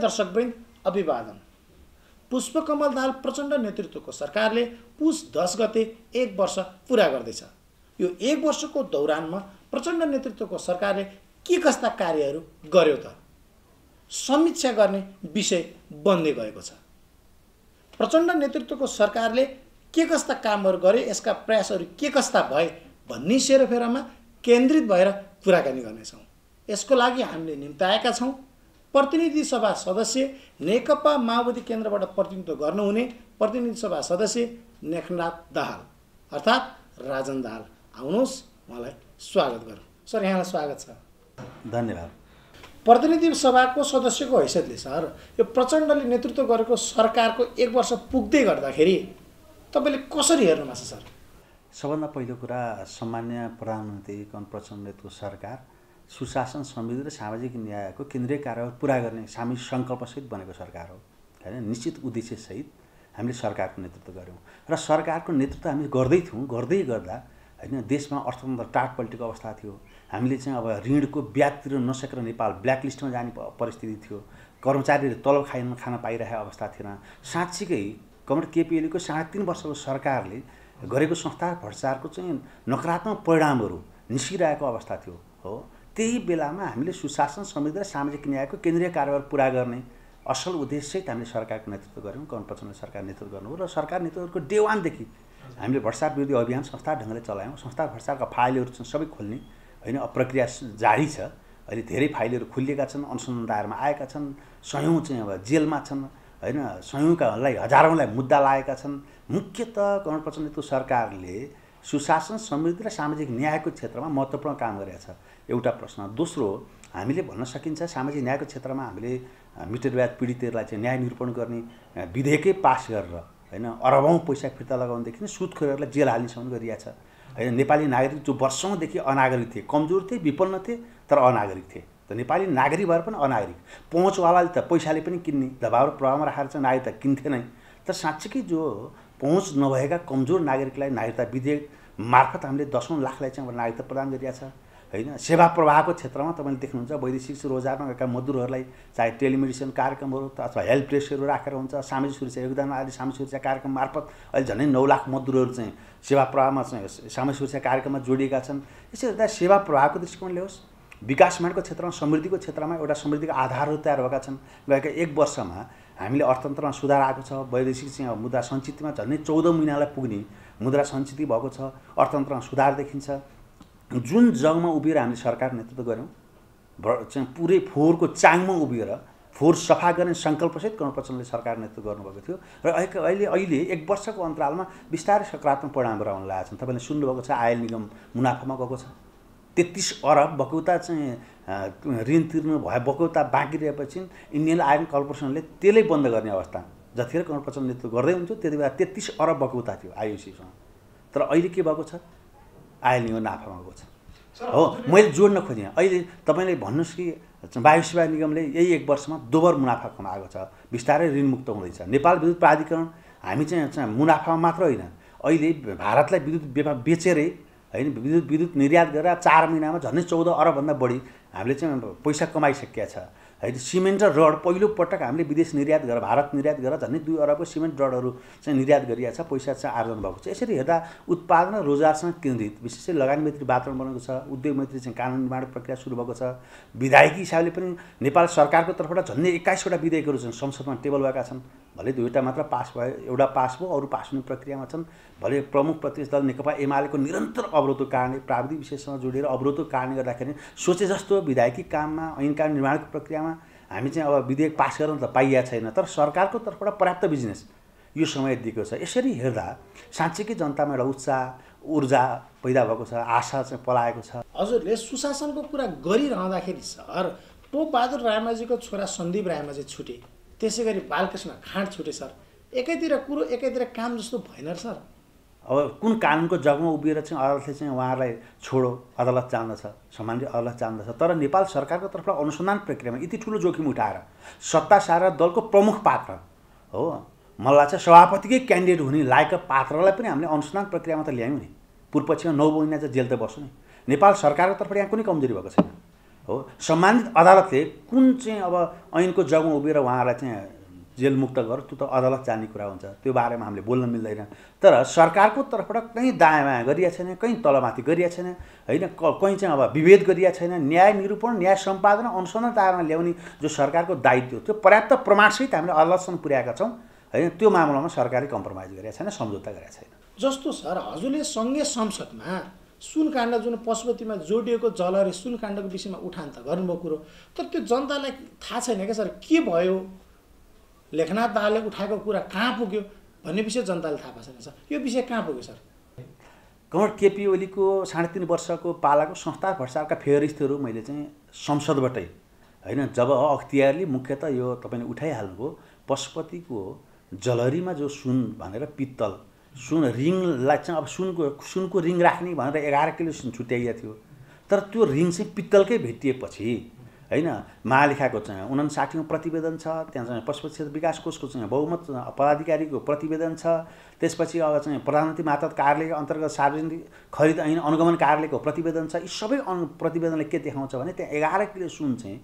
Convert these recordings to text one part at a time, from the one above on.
दर्शकवृन्द अभिवादन पुष्पकमल दाल प्रचण्ड नेतृत्वको सरकारले पुष दस गते एक वर्ष पुरा गर्दैछ यो एक वर्षको दौरानमा प्रचण्ड नेतृत्वको सरकारले के कस्ता कार्यहरू गर्यो त समीक्षा गर्ने विषय बन्दै गएको छ प्रचण्ड नेतृत्वको सरकारले के कस्ता कामहरू गरे यसका प्रयासहरू के कस्ता भए भन्ने सेरोफेरोमा केन्द्रित भएर कुराकानी गर्नेछौँ यसको लागि हामीले निम्ताएका छौँ प्रतिनिधि सभा सदस्य नेकपा माओवादी केन्द्रबाट प्रतिनिधित्व गर्नुहुने प्रतिनिधि सभा सदस्य नेखनाथ दाहाल अर्थात् राजन दाहाल आउनुहोस् उहाँलाई स्वागत गरौँ सर यहाँलाई स्वागत छ धन्यवाद प्रतिनिधि सभाको सदस्यको हैसियतले सर यो प्रचण्डले नेतृत्व गरेको सरकारको एक वर्ष पुग्दै गर्दाखेरि तपाईँले कसरी हेर्नुभएको छ सर सबभन्दा पहिलो कुरा सामान्य प्रधानमन्त्री कन प्रचण्डको सरकार सुशासन समृद्धि र सामाजिक न्यायको केन्द्रीय कार्य पुरा गर्ने सामी सङ्कल्पसहित बनेको सरकार हो होइन निश्चित उद्देश्यसहित हामीले सरकारको नेतृत्व गऱ्यौँ र सरकारको नेतृत्व हामी गर्दैथ्यौँ गर्दै गर्दा होइन देशमा अर्थतन्त्र टाट पल्टेको अवस्था थियो हामीले चाहिँ अब ऋणको ब्याज तिर्न नसकेर नेपाल ब्ल्याकलिस्टमा जाने परिस्थिति थियो कर्मचारीले तलब खाइन खान पाइरहेको अवस्था थिएन साँच्चीकै कमर केपिएलको साढे तिन वर्षको सरकारले गरेको संस्था भ्रष्टाचारको चाहिँ नकारात्मक परिणामहरू निस्किरहेको अवस्था थियो हो त्यही बेलामा हामीले सुशासन समृद्धि र सामाजिक न्यायको केन्द्रीय कारोबार पुरा गर्ने असल उद्देश्यसहित हामीले सरकारको नेतृत्व गऱ्यौँ गौन प्रचण्ड सरकार नेतृत्व गर्नु र सरकार नेतृत्वको डे वानदेखि हामीले भ्रष्टाचार विरोधी अभियान संस्था ढङ्गले चलायौँ संस्था भ्रष्टाचारका फाइलहरू छन् सबै खोल्ने होइन प्रक्रिया जारी छ अहिले धेरै फाइलहरू खोलिएका छन् अनुसन्धान दायरमा आएका छन् सयौँ चाहिँ अब जेलमा छन् होइन सयौँकाहरूलाई हजारौँलाई मुद्दा लागेका छन् मुख्यत नेतृत्व सरकारले सुशासन समृद्धि र सामाजिक न्यायको क्षेत्रमा महत्त्वपूर्ण काम गरेको छ एउटा प्रश्न दोस्रो हामीले भन्न सकिन्छ सामाजिक न्यायको क्षेत्रमा हामीले मिटरवाद पीडितहरूलाई चाहिँ न्याय निरूपण गर्ने विधेयकै पास गरेर होइन अरबौँ पैसा फिर्ता लगाउनुदेखि सुदखोरहरूलाई जेल हाल्नेसम्म गरिएको छ होइन नेपाली नागरिक जो वर्षौँदेखि अनागरिक थिए कमजोर थिए विपन्न थिए तर अनागरिक थिए त नेपाली नागरिक भएर पनि अनागरिक पहुँचवालाले त पैसाले पनि किन्ने दबाब र प्रभावमा राखेर चाहिँ नागरिकता किन्थे नै तर साँच्चीकै जो पहुँच नभएका कमजोर नागरिकलाई नागरिकता विधेयक मार्फत हामीले दसौँ लाखलाई चाहिँ अब नागरिकता प्रदान गरिरहेको छ होइन सेवा प्रवाहको क्षेत्रमा तपाईँले देख्नुहुन्छ वैदेशिक रोजगारमा गएका मजदुरहरूलाई चाहे टेलिमेडिसिन कार्यक्रमहरू अथवा हेल्प डेस्कहरू राखेर हुन्छ सामाजिक सुरक्षा योगदान आदि सामाजिक सुरक्षा कार्यक्रम मार्फत अहिले झन्डै नौ लाख मजदुरहरू चाहिँ सेवा प्रवाहमा चाहिँ सामाजिक सुरक्षा कार्यक्रममा जोडिएका छन् यसरी गर्दा सेवा प्रवाहको दृष्टिकोणले होस् विकासमानको क्षेत्रमा समृद्धिको क्षेत्रमा एउटा समृद्धिको आधारहरू तयार भएका छन् गएका एक वर्षमा हामीले अर्थतन्त्रमा सुधार आएको छ वैदेशिक चाहिँ मुद्रा सञ्चितमा झन्डै चौध महिनालाई पुग्ने मुद्रा सञ्चित भएको छ अर्थतन्त्रमा सुधार देखिन्छ जुन जगमा उभिएर हामीले सरकार नेतृत्व गऱ्यौँ चाहिँ पुरै फोहोरको चाङमा उभिएर फोहोर सफा गर्ने सङ्कल्पसहित कर्ण प्रचण्डले सरकार नेतृत्व गर्नुभएको थियो र अहिले अहिले एक वर्षको अन्तरालमा बिस्तारै सकारात्मक परिणामहरू आउन लागेको छ तपाईँले सुन्नुभएको छ आयल निगम मुनाफामा गएको छ तेत्तिस अरब बकौता चाहिँ ऋण तिर्नु भए बकौता बाँकी रहेपछि इन्डियन आयल कर्पोरेसनले त्यसले बन्द गर्ने अवस्था जतिखेर कर्पोरेसन नेतृत्व गर्दै हुन्थ्यो त्यति बेला तेत्तिस अरब बकौता थियो आइयुसीसँग तर अहिले के भएको छ आयल यो नाफामा गएको छ हो मैले जोड्न खोजेँ अहिले तपाईँले भन्नुहोस् कि वायु सेवा निगमले यही एक वर्षमा दोबर मुनाफा कमाएको छ बिस्तारै ऋणमुक्त हुँदैछ नेपाल विद्युत प्राधिकरण हामी चाहिँ मुनाफामा मात्र होइन अहिले भारतलाई विद्युत बेचेरै होइन विद्युत विद्युत निर्यात गरेर चार महिनामा झन्डै चौध अरबभन्दा बढी हामीले चाहिँ पैसा कमाइसकेका छ होइन सिमेन्ट र रड पहिलोपटक हामीले विदेश निर्यात गरेर भारत निर्यात गरेर झन्डै दुई अरबको सिमेन्ट रडहरू चाहिँ निर्यात गरिरहेको छ पैसा चाहिँ आर्जन भएको छ यसरी हेर्दा उत्पादन र रोजगारसँग केन्द्रित विशेष चाहिँ लगानी मैत्री वातावरण बनेको छ उद्योग मैत्री चाहिँ कानुन निर्माण प्रक्रिया सुरु भएको छ विधायकी हिसाबले पनि नेपाल सरकारको तर्फबाट झन्डै एक्काइसवटा विधेयकहरू चाहिँ संसदमा टेबल भएका छन् भले दुईवटा मात्र पास भयो एउटा पास भयो अरू पास हुने प्रक्रियामा छन् भले प्रमुख प्रतिनिधि दल नेकपा एमालेको निरन्तर अवरोधको कारणले प्राविधिक विषयसँग जोडेर अवरोधको कारणले गर्दाखेरि सोचे जस्तो विधायकी काममा ऐन काम निर्माणको प्रक्रियामा हामी चाहिँ अब विधेयक पास गर्न त पाइया छैन तर सरकारको तर्फबाट पर्याप्त बिजनेस यो समय दिएको छ यसरी हेर्दा साँच्चीकै जनतामा एउटा उत्साह ऊर्जा पैदा भएको छ आशा चाहिँ पलाएको छ हजुरले सुशासनको कुरा गरिरहँदाखेरि सर बहादुर रायमाजीको छोरा सन्दीप रायमाझी छुटे त्यसै गरी बालकृष्ण खाँड छुटे सर एकैतिर कुरो एकैतिर काम जस्तो भएन सर अब कुन कानुनको जगमा उभिएर चाहिँ अदालतले चाहिँ उहाँलाई छोडो अदालत जान्दछ सम्मानले अदालत जान्दछ तर नेपाल सरकारको तर्फबाट अनुसन्धान प्रक्रियामा यति ठुलो जोखिम उठाएर सत्तासार दलको प्रमुख पात्र हो मलाई लाग्छ सभापतिकै क्यान्डिडेट हुने लायक पात्रलाई पनि हामीले अनुसन्धान प्रक्रियामा त ल्यायौँ नि पूर्वपक्षमा नौ महिना चाहिँ जेल त बस्नु नि नेपाल सरकारको तर्फबाट यहाँ कुनै कमजोरी भएको छैन हो सम्मानित अदालतले कुन चाहिँ अब ऐनको जगमा उभिएर उहाँहरूलाई चाहिँ जेलमुक्त गर त्यो त अदालत जाने कुरा हुन्छ त्यो बारेमा हामीले बोल्न मिल्दैन तर सरकारको तर्फबाट कहीँ दायाँ बायाँ गरिएको छैन कहीँ तलमाथि गरिएको छैन होइन कहीँ चाहिँ अब विभेद गरिएको छैन न्याय निरूपण न्याय सम्पादन अनुसन्धान तारमा ल्याउने जो सरकारको दायित्व त्यो पर्याप्त प्रमाणसहित हामीले अदालतसम्म पुर्याएका छौँ होइन त्यो मामलामा सरकारले कम्प्रोमाइज गरेका छैन सम्झौता गरेका छैन जस्तो सर हजुरले सङ्घीय संसदमा सुनकाण्ड जुन पशुपतिमा जोडिएको जलरे सुनकाण्डको विषयमा उठान त गर्नुभयो कुरो तर त्यो जनतालाई थाहा छैन क्या सर के भयो लेखनाथ दाहालले उठाएको कुरा कहाँ पुग्यो भन्ने विषय जनताले थाहा पाएको छैन सर यो विषय कहाँ पुग्यो सर कँवर केपी ओलीको साढे तिन वर्षको पालाको संस्था भर्सालका फेहरिस्तहरू मैले चाहिँ संसदबाटै होइन जब अख्तियारले मुख्यत यो तपाईँले उठाइहाल्नुभयो पशुपतिको जलहरीमा जो सुन भनेर पित्तल सुन रिङलाई चाहिँ अब सुनको सुनको रिङ राख्ने भनेर एघार किलो सुन छुट्याइएको थियो तर त्यो रिङ चाहिँ पित्तलकै भेटिएपछि होइन महालेखाको चाहिँ उनासाठीमा प्रतिवेदन छ त्यहाँ चाहिँ पशु क्षेत्र विकास कोषको चाहिँ बहुमत पदाधिकारीको प्रतिवेदन छ त्यसपछि अब चाहिँ प्रधानमन्त्री मातहत कार्यालय अन्तर्गत सार्वजनिक खरिद ऐन अनुगमन कार्यालयको प्रतिवेदन छ यी सबै अनु प्रतिवेदनले के देखाउँछ भने त्यहाँ एघार किलो सुन चाहिँ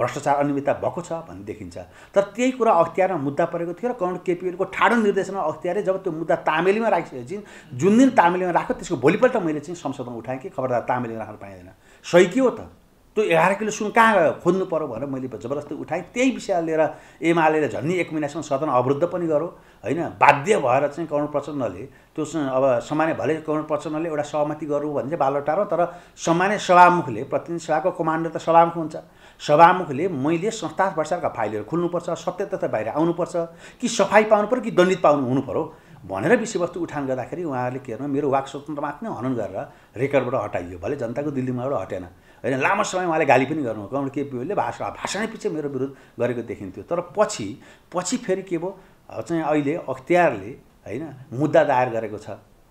भ्रष्टाचार अनियमितता भएको छ भन्ने देखिन्छ तर त्यही कुरा अख्तियारमा मुद्दा परेको थियो र कङ्ग्रेस केपिएलको ठाडो निर्देशनमा अख्तियारले जब त्यो मुद्दा तामेलीमा राखिसकेपछि जुन दिन तामेलीमा राख्यो त्यसको भोलिपल्ट मैले चाहिँ संसदमा उठाएँ कि खबरदार तामेलीमा राख्न पाइँदैन सही के हो त त्यो एघार किलो सुन कहाँ खोज्नु पऱ्यो भनेर मैले जबरजस्ती उठाएँ त्यही विषय लिएर एमाले झन्नी एक महिनासम्म सदन अवरुद्ध पनि गरौँ होइन बाध्य भएर चाहिँ करुण प्रचण्डले त्यो अब सामान्य भले करुण प्रचण्डले एउटा सहमति गरौँ भने चाहिँ बालोटारो तर सामान्य सभामुखले प्रतिनिधि सभाको कमान्डर त सभामुख हुन्छ सभामुखले मैले संस्था भ्रष्टाचारका फाइलहरू खुल्नुपर्छ सत्य तथा बाहिर आउनुपर्छ कि सफाई पाउनु पऱ्यो कि दण्डित पाउनु हुनु पऱ्यो भनेर विषयवस्तु उठान गर्दाखेरि उहाँहरूले के गर्नु मेरो वाक स्वतन्त्रमा आफ्नै हनन गरेर रेकर्डबाट हटाइयो भले जनताको दिल्लीमाबाट हटेन होइन लामो समय उहाँले गाली पनि गर्नुभयो कमल केपीले भाषा भाषणै पछि मेरो विरोध गरेको देखिन्थ्यो तर पछि पछि फेरि के भयो चाहिँ अहिले अख्तियारले होइन मुद्दा दायर गरेको छ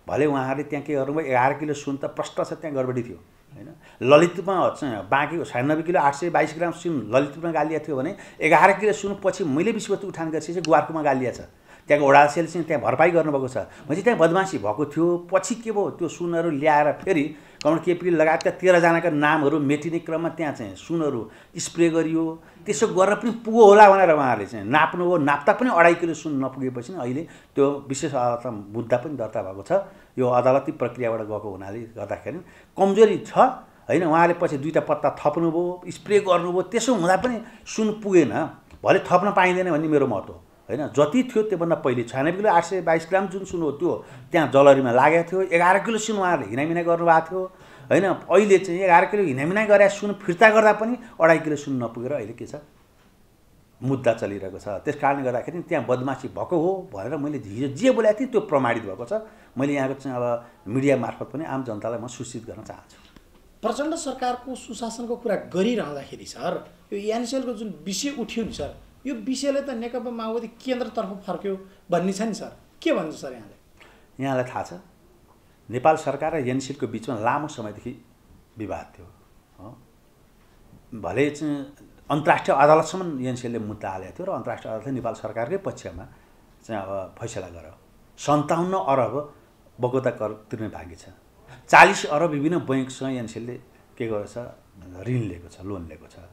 भले उहाँहरूले त्यहाँ के गर्नुभयो एघार किलो सुन त प्रष्ट छ त्यहाँ गडबडी थियो होइन ललितमा चाहिँ बाँकी छयानब्बे किलो आठ सय बाइस ग्राम सुन ललितमा गालिया थियो भने एघार किलो सुन पछि मैले विश्ववस्तु उठान गरेपछि चाहिँ गुवारकोमा गालिया छ त्यहाँको ओडासेल चाहिँ त्यहाँ भरपाई गर्नुभएको छ भने चाहिँ त्यहाँ बदमासी भएको थियो पछि के भयो त्यो सुनहरू ल्याएर फेरि कमल केपी लगायतका तेह्रजनाका नामहरू मेटिने क्रममा त्यहाँ चाहिँ सुनहरू स्प्रे गरियो त्यसो गरेर पनि पुगो होला भनेर उहाँहरूले चाहिँ नाप्नु नाप्नुभयो नाप्दा पनि अढाई किलो सुन नपुगेपछि नै अहिले त्यो विशेष अदालतमा मुद्दा पनि दर्ता भएको छ यो अदालती प्रक्रियाबाट गएको हुनाले गर्दाखेरि कमजोरी छ होइन उहाँले पछि दुईवटा पत्ता थप्नुभयो स्प्रे गर्नुभयो त्यसो हुँदा पनि सुन पुगेन भले थप्न पाइँदैन भन्ने मेरो मत हो होइन जति थियो त्योभन्दा पहिले छयानब्बे किलो आठ सय बाइस ग्राम जुन सुन हो त्यो त्यहाँ जलरीमा लागेको थियो एघार किलो सुन उहाँहरूले हिनामिना गर्नुभएको थियो होइन अहिले चाहिँ एघार किलो हिनामिना गरेर सुन फिर्ता गर्दा पनि अढाई किलो सुन नपुगेर अहिले के छ मुद्दा चलिरहेको छ त्यस कारणले गर्दाखेरि त्यहाँ बदमासी भएको हो भनेर मैले हिजो जे बोलाएको थिएँ त्यो प्रमाणित भएको छ मैले यहाँको चाहिँ अब मिडिया मार्फत पनि आम जनतालाई म सूचित गर्न चाहन्छु प्रचण्ड सरकारको सुशासनको कुरा गरिरहँदाखेरि सर यो एनसिएलको जुन विषय उठ्यो नि सर यो विषयले त नेकपा माओवादी केन्द्रतर्फ फर्क्यो भन्ने छ नि सर के भन्छ सर यहाँले यहाँलाई थाहा छ नेपाल सरकार र एनसिडको बिचमा लामो समयदेखि विवाद थियो हो भले अन्तर्राष्ट्रिय अदालतसम्म एनसिएलले मुद्दा हालेको थियो र अन्तर्राष्ट्रिय अदालतले नेपाल सरकारकै पक्षमा चाहिँ अब फैसला गर सन्ताउन्न अरब बगौता कर तिर्ने बाँकी छ चालिस अरब विभिन्न बैङ्कसँग एनसिएलले के गरेको छ ऋण लिएको छ लोन लिएको छ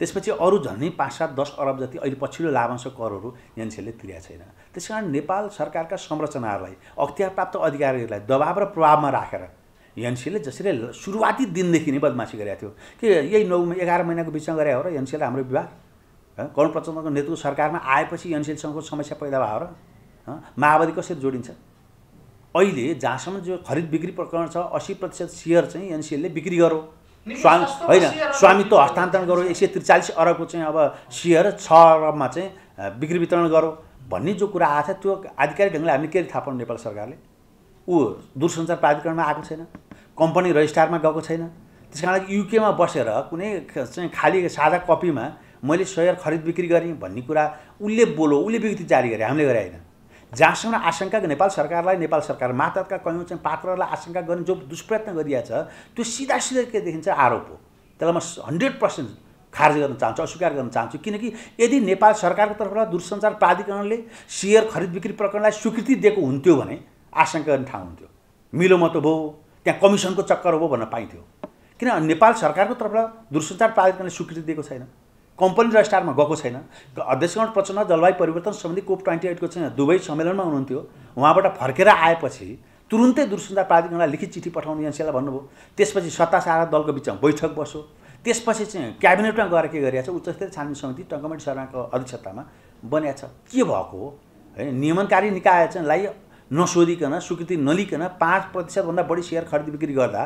त्यसपछि अरू झन्डै पाँच सात दस अरब जति अहिले पछिल्लो लाभांश करहरू एनसिएलले तिरेको छैन त्यस कारण नेपाल सरकारका संरचनाहरूलाई प्राप्त अधिकारीहरूलाई दबाव र प्रभावमा राखेर एनसिएलले जसरी सुरुवाती दिनदेखि नै बदमासी गरेको थियो कि यही नौ एघार महिनाको बिचमा गरे हो र एनसिएल हाम्रो विवाह करुण प्रचण्डको नेतृत्व सरकारमा आएपछि एनसिएलसँगको समस्या पैदा भयो र माओवादी कसरी जोडिन्छ अहिले जहाँसम्म जो खरिद बिक्री प्रकरण छ अस्सी प्रतिशत सेयर चाहिँ एनसिएलले बिक्री गरौँ स्वामी होइन स्वामित्व हस्तान्तरण गरौँ एक सय त्रिचालिस अरबको चाहिँ अब सेयर छ अरबमा चाहिँ बिक्री वितरण गरौँ भन्ने जो कुरा आएको छ त्यो आधिकारिक ढङ्गले हामीले के थाहा पाउँ नेपाल सरकारले ऊ दूरसञ्चार प्राधिकरणमा आएको छैन कम्पनी रजिस्टारमा गएको छैन त्यस कारण युकेमा बसेर कुनै चाहिँ खाली सादा कपीमा मैले सेयर खरिद बिक्री गरेँ भन्ने कुरा उसले बोलो उसले विज्ञप्ति जारी गरेँ हामीले गरे होइन जहाँसम्म आशंका नेपाल सरकारलाई नेपाल सरकार मातहतका कयौँ चाहिँ पात्रहरूलाई आशंका गर्ने जो दुष्प्रयत्न गरिरहेको छ त्यो सिधा सिधै के देखिन्छ आरोप हो त्यसलाई म हन्ड्रेड पर्सेन्ट खारेज गर्न चाहन्छु अस्वीकार गर्न चाहन्छु किनकि यदि नेपाल सरकारको तर्फबाट दूरसञ्चार प्राधिकरणले सेयर खरिद बिक्री प्रकरणलाई स्वीकृति दिएको हुन्थ्यो भने आशंका गर्ने ठाउँ हुन्थ्यो मिलो मत भयो त्यहाँ कमिसनको चक्कर हो भन्न पाइन्थ्यो किन नेपाल सरकारको तर्फबाट दूरसञ्चार प्राधिकरणले स्वीकृति दिएको छैन कम्पनी र स्टारमा गएको छैन अध्यक्षगण प्रचण्ड जलवायु परिवर्तन सम्बन्धी कोप ट्वेन्टी एटको चाहिँ दुवै सम्मेलनमा हुनुहुन्थ्यो उहाँबाट फर्केर आएपछि तुरुन्तै दूरसञ्चार प्राधिकरणलाई लिखित चिठी पठाउनु एनसिएललाई भन्नुभयो त्यसपछि सत्ता सत्तासारा दलको बिचमा बैठक बस्यो त्यसपछि चाहिँ क्याबिनेटमा गएर के गरिरहेको छ उच्चस्तरीय छानबिन समिति टङ्कमेन्ट शर्माको अध्यक्षतामा बनिएको छ के भएको हो होइन नियमनकारी निकाय चाहिँ चाहिँलाई नसोधिकन स्वीकृति नलिकन पाँच प्रतिशतभन्दा बढी सेयर खरिद बिक्री गर्दा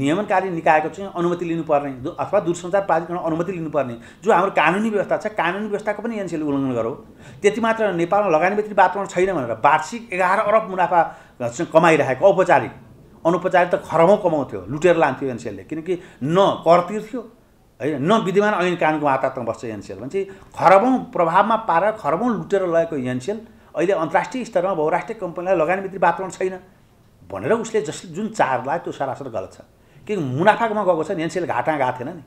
नियमनकारी निकायको चाहिँ अनुमति लिनुपर्ने अथवा दूरसञ्चार प्राधिकरण अनुमति लिनुपर्ने जो हाम्रो कानुनी व्यवस्था छ कानुनी व्यवस्थाको पनि एनसिएल उल्लङ्घन गरौँ त्यति मात्र नेपालमा लगानी बित्तिकै वातावरण छैन भनेर वार्षिक एघार अरब मुनाफा चाहिँ कमाइरहेको औपचारिक अनौपचारिक त खरबौँ कमाउँथ्यो लुटेर लान्थ्यो एनसिएलले किनकि न कर तिर्थ्यो होइन न विद्यमान ऐन कानुनको वातावरण बस्छ एनसिएल भने चाहिँ खरबौँ प्रभावमा पारेर खरबौँ लुटेर लगेको एनसिएल अहिले अन्तर्राष्ट्रिय स्तरमा बहुराष्ट्रिय कम्पनीलाई लगानी भित्री वातावरण छैन भनेर उसले जस जुन चार लाग्यो त्यो सरासर गलत छ किनकि मुनाफामा गएको छ नि घाटा गएको थिएन नि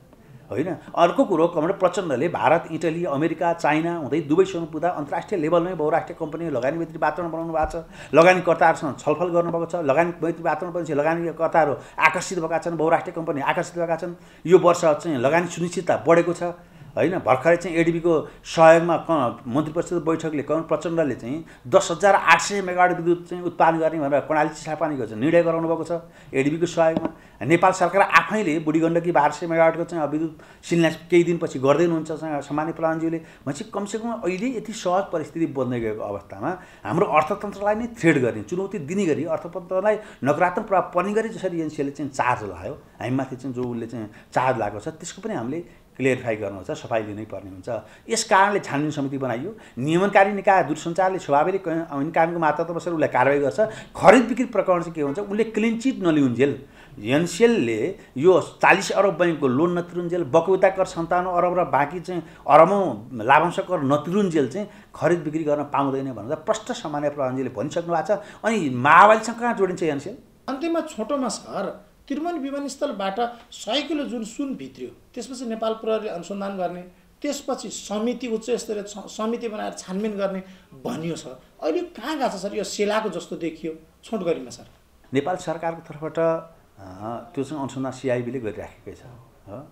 होइन अर्को कुरो कमरेड प्रचण्डले भारत इटली अमेरिका चाइना हुँदै दुवैसँग पुग्दा अन्तर्राष्ट्रिय लेभलमै बहुराष्ट्रिय कम्पनी लगानी मित्री वातावरण बनाउनु भएको छ लगानीकर्ताहरूसँग छलफल गर्नुभएको छ लगानी मैत्री वातावरण पनि लगानीकर्ताहरू आकर्षित भएका छन् बहुराष्ट्रिय कम्पनी आकर्षित भएका छन् यो वर्ष चाहिँ लगानी सुनिश्चितता बढेको छ होइन भर्खरै चाहिँ एडिबीको सहयोगमा क मन्त्री परिषद बैठकले कमल प्रचण्डले चाहिँ दस हजार आठ सय मेगावाट विद्युत चाहिँ उत्पादन गर्ने भनेर कर्णाली पानीको चाहिँ निर्णय गराउनु भएको छ एडिबीको सहयोगमा नेपाल सरकार आफैले बुढी गण्डकी बाह्र सय मेगावाटको चाहिँ विद्युत शिलान्यास केही दिनपछि गर्दै हुनुहुन्छ सामान्य प्रधानज्यूले भनेपछि कमसेकम अहिले यति सहज परिस्थिति बन्दै गएको अवस्थामा हाम्रो अर्थतन्त्रलाई नै थ्रेड गर्ने चुनौती दिने गरी अर्थतन्त्रलाई नकारात्मक प्रभाव पर्ने गरी जसरी एनसिएले चाहिँ चार्ज लगायो हामीमाथि चाहिँ जो उसले चाहिँ चार्ज लगाएको छ त्यसको पनि हामीले क्लियरिफाई गर्नुहुन्छ सफाइ दिनै पर्ने हुन्छ यस कारणले छानबिन समिति बनाइयो नियमनकारी निकाय दूरसञ्चारले स्वाभाविक ऐन कानुनको मात्रा त बसेर उसलाई कारवाही गर्छ खरिद बिक्री प्रकरण चाहिँ के हुन्छ उसले क्लिन चिट नलिउन्जेल एनसिएलले यो चालिस अरब बैङ्कको लोन नतिरुन्जेल बकौता कर सन्ताउन्न अरब र बाँकी चाहिँ अरबौँ लाभांश कर नतिरुन्जेल चाहिँ खरिद बिक्री गर्न पाउँदैन भनेर प्रष्ट सामान्य प्रधानजीले भनिसक्नु भएको छ अनि माओवादीसँग कहाँ जोडिन्छ एनसिएल अन्त्यमा छोटोमा सर त्रिभुवन विमानस्थलबाट सय किलो जुन सुन भित्रियो त्यसपछि नेपाल प्रहरीले अनुसन्धान गर्ने त्यसपछि समिति उच्च स्तरीय समिति बनाएर छानबिन गर्ने भनियो सर अहिले कहाँ गएको छ सर यो सेलाको जस्तो देखियो छोट गरिमा सर नेपाल सरकारको तर्फबाट त्यो चाहिँ अनुसन्धान सिआइबीले गरिराखेकै छ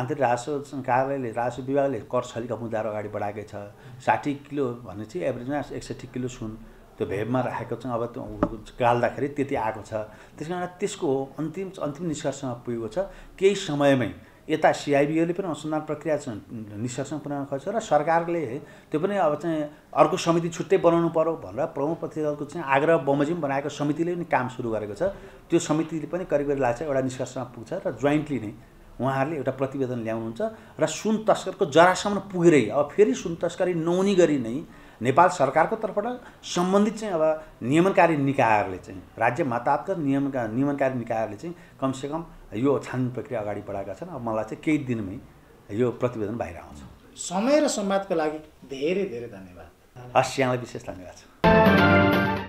आन्तरिक राजस्व कार्यालयले राजस्व विभागले कर छलिका मुद्दाहरू अगाडि बढाएकै छ साठी किलो भने चाहिँ एभरेजमा एकसठी किलो सुन त्यो भेबमा राखेको चाहिँ अब त्यो गाल्दाखेरि त्यति आएको छ त्यस कारण त्यसको अन्तिम अन्तिम निष्कर्षमा पुगेको छ केही समयमै यता सिआइबिओले पनि अनुसन्धान प्रक्रिया निष्कर्षमा पुर्याउन खोज्छ र सरकारले त्यो पनि अब चाहिँ अर्को समिति छुट्टै बनाउनु पऱ्यो भनेर प्रमुख प्रतिदलको चाहिँ आग्रह बमोजिम बनाएको समितिले पनि काम सुरु गरेको छ त्यो समितिले पनि करिब करिब लाग्छ एउटा निष्कर्षमा पुग्छ र जोइन्टली नै उहाँहरूले एउटा प्रतिवेदन ल्याउनुहुन्छ र सुन तस्करको जरासम्म पुगेरै अब फेरि सुन तस्करी नहुने गरी नै नेपाल सरकारको तर्फबाट सम्बन्धित चाहिँ अब नियमनकारी निकायहरूले चाहिँ राज्य मातात्कर नियमका नियमनकारी निकायहरूले चाहिँ कमसेकम यो छानबिन प्रक्रिया अगाडि बढाएका छन् अब मलाई चाहिँ केही दिनमै यो प्रतिवेदन बाहिर आउँछ समय र संवादको लागि धेरै धेरै धन्यवाद हस् यहाँलाई विशेष धन्यवाद छ